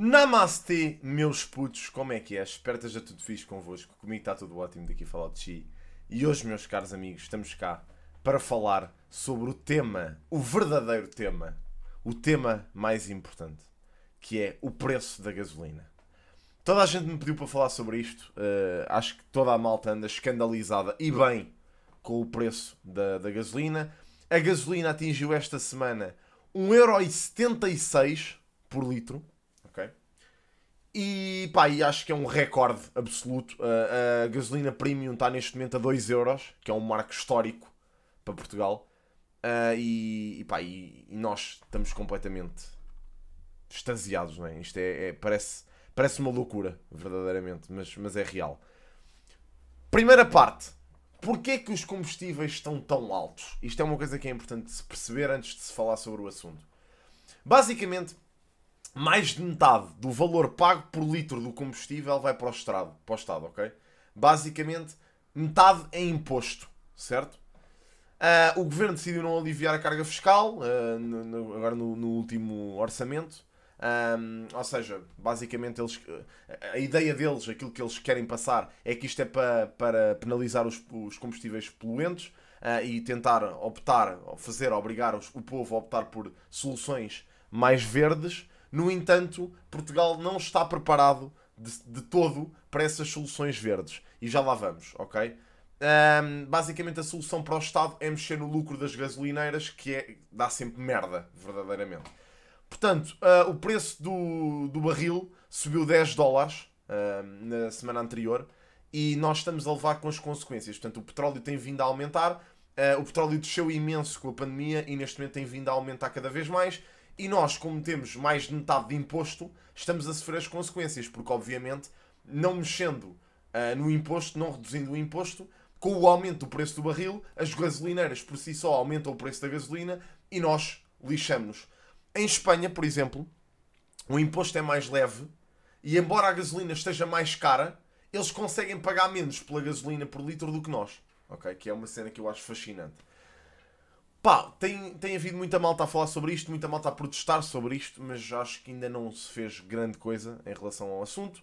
Namastê, meus putos, como é que é? Espero que esteja tudo fixe convosco. Comigo está tudo ótimo, daqui falar de ti. E hoje, meus caros amigos, estamos cá para falar sobre o tema, o verdadeiro tema, o tema mais importante, que é o preço da gasolina. Toda a gente me pediu para falar sobre isto. Uh, acho que toda a malta anda escandalizada e bem com o preço da, da gasolina. A gasolina atingiu esta semana 1,76€ por litro ok? E pá, e acho que é um recorde absoluto. A, a gasolina premium está neste momento a 2 euros, que é um marco histórico para Portugal. Uh, e, e, pá, e, e, nós estamos completamente extasiados, não é? Isto é, é, parece, parece uma loucura, verdadeiramente, mas, mas é real. Primeira parte. Porquê que os combustíveis estão tão altos? Isto é uma coisa que é importante se perceber antes de se falar sobre o assunto. Basicamente, mais de metade do valor pago por litro do combustível vai para o Estado, para o estado ok? Basicamente, metade é imposto, certo? Uh, o governo decidiu não aliviar a carga fiscal, uh, no, no, agora no, no, último orçamento. Um, ah, ou seja, basicamente eles, a ideia deles, aquilo que eles querem passar, é que isto é para, para penalizar os, os combustíveis poluentes uh, e tentar optar, fazer, obrigar os, o povo a optar por soluções mais verdes. No entanto, Portugal não está preparado de, de todo para essas soluções verdes. E já lá vamos, ok? Um, basicamente, a solução para o Estado é mexer no lucro das gasolineiras, que é, dá sempre merda, verdadeiramente. Portanto, uh, o preço do, do barril subiu 10 dólares uh, na semana anterior e nós estamos a levar com as consequências. Portanto, o petróleo tem vindo a aumentar, uh, o petróleo desceu imenso com a pandemia e neste momento tem vindo a aumentar cada vez mais. E nós, como temos mais de metade de imposto, estamos a sofrer as consequências, porque obviamente, não mexendo uh, no imposto, não reduzindo o imposto, com o aumento do preço do barril, as gasolineiras por si só aumentam o preço da gasolina e nós lixamos-nos. Em Espanha, por exemplo, o imposto é mais leve e, embora a gasolina esteja mais cara, eles conseguem pagar menos pela gasolina por litro do que nós. Ok? Que é uma cena que eu acho fascinante. Pá, tem, tem havido muita malta a falar sobre isto, muita malta a protestar sobre isto, mas acho que ainda não se fez grande coisa em relação ao assunto.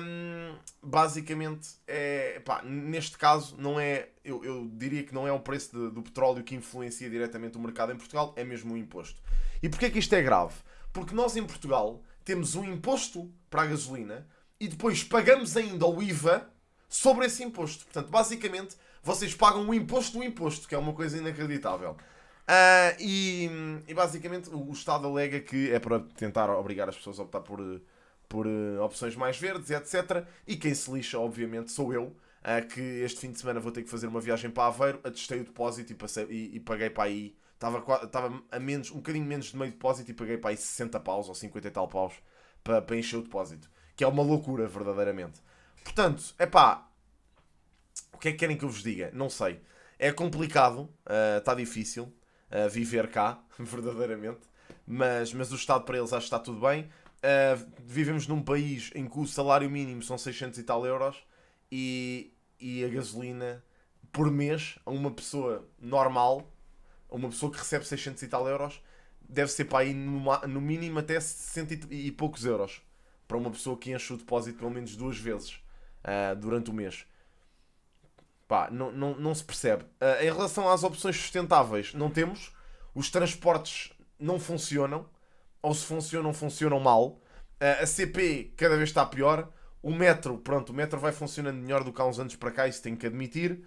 Um, basicamente, é, pá, neste caso, não é, eu, eu, diria que não é o preço de, do petróleo que influencia diretamente o mercado em Portugal, é mesmo o imposto. E porquê que isto é grave? Porque nós em Portugal temos um imposto para a gasolina e depois pagamos ainda o IVA sobre esse imposto. Portanto, basicamente, vocês pagam o imposto do imposto, que é uma coisa inacreditável. Uh, e, e, basicamente o Estado alega que é para tentar obrigar as pessoas a optar por, por uh, opções mais verdes, etc. E quem se lixa, obviamente, sou eu, uh, que este fim de semana vou ter que fazer uma viagem para Aveiro, atestei o depósito e, passei, e, e paguei para aí. Estava, estava a menos, um bocadinho menos de meio depósito e paguei para aí 60 paus ou 50 e tal paus para, para encher o depósito. Que é uma loucura, verdadeiramente. Portanto, é pá, o que é que querem que eu vos diga? Não sei. É complicado, está eh, uh, difícil uh, viver cá, verdadeiramente, mas, mas o Estado para eles acho que está tudo bem. Uh, vivemos num país em que o salário mínimo são 600 e tal euros e, e a gasolina por mês a uma pessoa normal, a uma pessoa que recebe 600 e tal euros, deve ser para aí numa, no mínimo até 600 e poucos euros para uma pessoa que enche o depósito pelo menos duas vezes uh, durante o mês. Pá, não, não, não se percebe. Uh, em relação às opções sustentáveis, não temos. Os transportes não funcionam. Ou se funcionam, funcionam mal. Uh, a CP cada vez está pior. O metro, pronto, o metro vai funcionando melhor do que há uns anos para cá, isso tenho que admitir.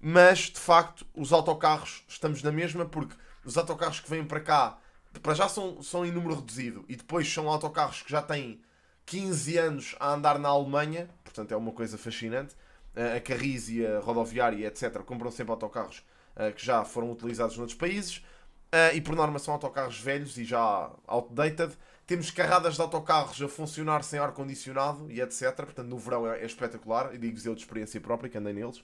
Mas, de facto, os autocarros estamos na mesma, porque os autocarros que vêm para cá, para já são, são em número reduzido. E depois são autocarros que já têm 15 anos a andar na Alemanha, portanto é uma coisa fascinante a e a rodoviária, etc., compram sempre autocarros eh, que já foram utilizados noutros países. Eh, e por norma são autocarros velhos e já outdated. Temos carradas de autocarros a funcionar sem ar-condicionado e etc. Portanto, no verão é, é, espetacular. E digo-vos eu de experiência própria que andei neles.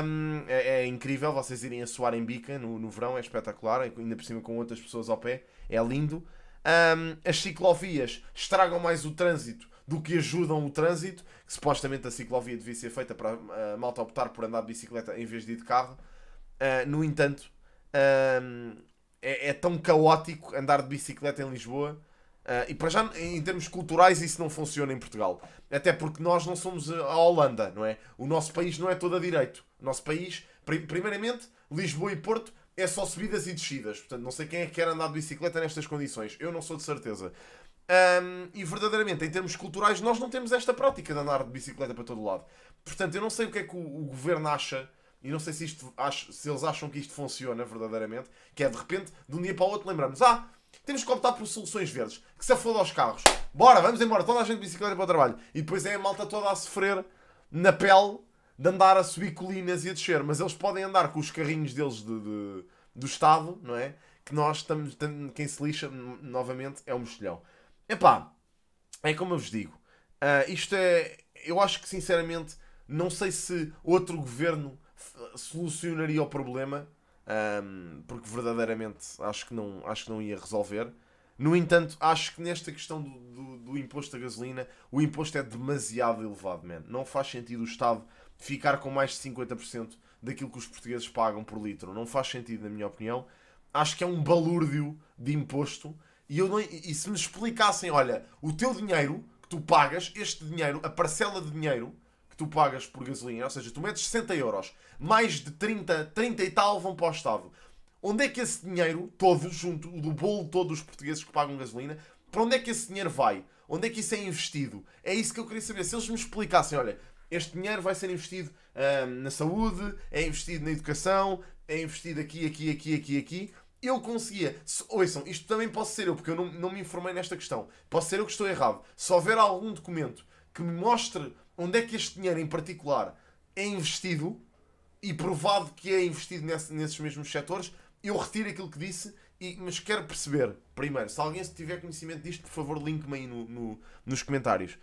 Um, é, é, incrível vocês irem a suar em bica no, no verão, é espetacular, ainda por cima com outras pessoas ao pé, é lindo. Um, as ciclovias estragam mais o trânsito do que ajudam o trânsito, que supostamente a ciclovia devia ser feita para a malta optar por andar de bicicleta em vez de ir de carro. Uh, no entanto, ah, é, é, tão caótico andar de bicicleta em Lisboa. Uh, e para já, em termos culturais, isso não funciona em Portugal. Até porque nós não somos a Holanda, não é? O nosso país não é todo a direito. O nosso país, primeiramente, Lisboa e Porto é só subidas e descidas. Portanto, não sei quem é que quer andar de bicicleta nestas condições. Eu não sou de certeza. Um, e verdadeiramente, em termos culturais, nós não temos esta prática de andar de bicicleta para todo lado. Portanto, eu não sei o que é que o, o governo acha, e não sei se, isto, acho, se eles acham que isto funciona verdadeiramente, que é de repente, de um dia para o outro, lembramos: ah, temos que optar por soluções verdes, que se afoda aos carros, bora, vamos embora, toda a gente de bicicleta para o trabalho. E depois é a malta toda a sofrer na pele de andar a subir colinas e a descer, mas eles podem andar com os carrinhos deles de, de do Estado, não é? Que nós estamos, quem se lixa novamente é o mexilhão. Epá, é como eu vos digo. Uh, isto é. Eu acho que sinceramente não sei se outro governo solucionaria o problema, um, porque verdadeiramente acho que, não, acho que não ia resolver. No entanto, acho que nesta questão do, do, do imposto da gasolina, o imposto é demasiado elevado, man. Não faz sentido o Estado ficar com mais de 50% daquilo que os portugueses pagam por litro. Não faz sentido, na minha opinião. Acho que é um balúrdio de imposto e, eu não, e se me explicassem, olha, o teu dinheiro que tu pagas, este dinheiro, a parcela de dinheiro que tu pagas por gasolina, ou seja, tu metes 60 euros, mais de 30, 30 e tal vão para o Estado. Onde é que esse dinheiro, todo junto, do bolo todo dos portugueses que pagam gasolina, para onde é que esse dinheiro vai? Onde é que isso é investido? É isso que eu queria saber. Se eles me explicassem, olha, este dinheiro vai ser investido ah, na saúde, é investido na educação, é investido aqui, aqui, aqui, aqui, aqui eu conseguia. Se, ouçam, isto também pode ser eu, porque eu não, não me informei nesta questão. Pode ser eu que estou errado. Se houver algum documento que me mostre onde é que este dinheiro em particular é investido e provado que é investido nesse, nesses mesmos setores, eu retiro aquilo que disse, e, mas quero perceber, primeiro, se alguém tiver conhecimento disto, por favor, link-me aí no, no, nos comentários.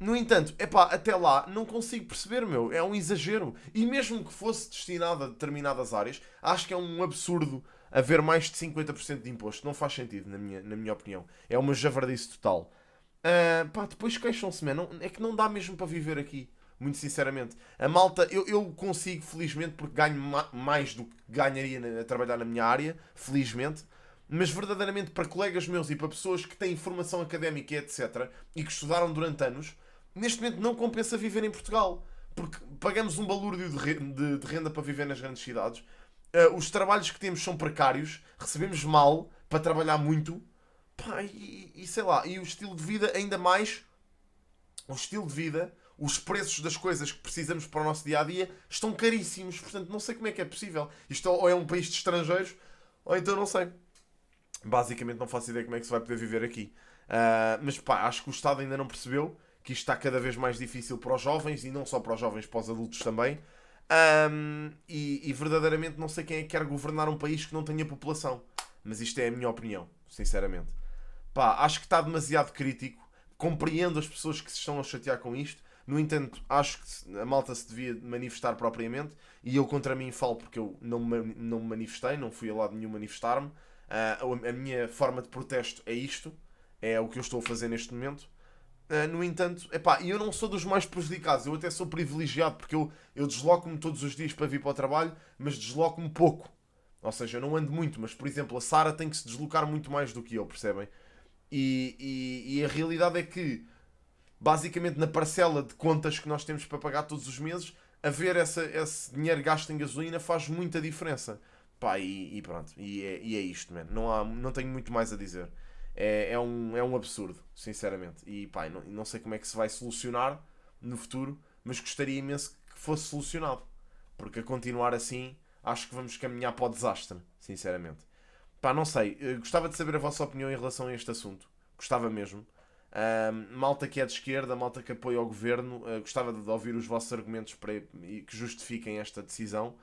No entanto, é até lá não consigo perceber, meu. É um exagero. E mesmo que fosse destinado a determinadas áreas, acho que é um absurdo haver mais de 50% de imposto. Não faz sentido, na minha, na minha opinião. É uma javardice total. Uh, pá, depois queixam-se, man. é que não dá mesmo para viver aqui. Muito sinceramente. A malta, eu, eu consigo, felizmente, porque ganho ma mais do que ganharia a trabalhar na minha área. Felizmente mas verdadeiramente para colegas meus e para pessoas que têm formação académica, etc., e que estudaram durante anos, neste momento não compensa viver em Portugal. Porque pagamos um balúrdio de, renda para viver nas grandes cidades. Ah, os trabalhos que temos são precários, recebemos mal para trabalhar muito. Pá, e, e sei lá, e o estilo de vida ainda mais. O estilo de vida, os preços das coisas que precisamos para o nosso dia a dia estão caríssimos. Portanto, não sei como é que é possível. Isto ou é um país de estrangeiros, ou então não sei. Basicamente, não faço ideia como é que se vai poder viver aqui. Uh, mas pá, acho que o Estado ainda não percebeu que isto está cada vez mais difícil para os jovens e não só para os jovens, para os adultos também. Um, e, e, verdadeiramente não sei quem é que quer governar um país que não tenha população. Mas isto é a minha opinião, sinceramente. Pá, acho que está demasiado crítico. Compreendo as pessoas que se estão a chatear com isto. No entanto, acho que a malta se devia manifestar propriamente. E eu contra mim falo porque eu não me, não me manifestei, não fui a lado nenhum manifestar-me. Uh, a minha forma de protesto é isto. É o que eu estou a fazer neste momento. Ah, no entanto, e eu não sou dos mais prejudicados, eu até sou privilegiado porque eu, eu desloco-me todos os dias para vir para o trabalho, mas desloco-me pouco. Ou seja, eu não ando muito, mas por exemplo, a Sara tem que se deslocar muito mais do que eu, percebem? E, e, e, a realidade é que, basicamente, na parcela de contas que nós temos para pagar todos os meses, haver essa, esse dinheiro gasto em gasolina faz muita diferença. Pá, e, e pronto, e é, e é isto, mano. Não, há, não tenho muito mais a dizer é, é, um, é um absurdo, sinceramente. E pá, não, não sei como é que se vai solucionar no futuro, mas gostaria imenso que fosse solucionado. Porque a continuar assim, acho que vamos caminhar para o desastre, sinceramente. Pá, não sei. Eh, gostava de saber a vossa opinião em relação a este assunto. Gostava mesmo. malta que é de esquerda, malta que apoia o governo, uh, gostava de ouvir os vossos argumentos para, que justifiquem esta decisão.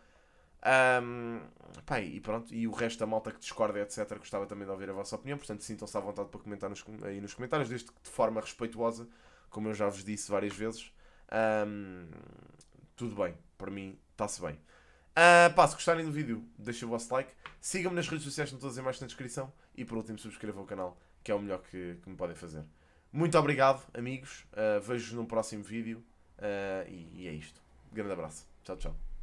Um, pá, e pronto, e o resto da malta que discorda, etc., gostava também de ouvir a vossa opinião, portanto sintam-se à vontade para comentar nos, aí nos comentários, desde que de forma respeituosa, como eu já vos disse várias vezes, um, tudo bem, para mim está-se bem. Uh, pá, se gostarem do vídeo, deixem o vosso like, sigam-me nas redes sociais, estão todas em mais na descrição, e por último subscrevam o canal, que é o melhor que, que me podem fazer. Muito obrigado, amigos, uh, vejo-vos num próximo vídeo, uh, e, e é isto. Grande abraço, tchau, tchau.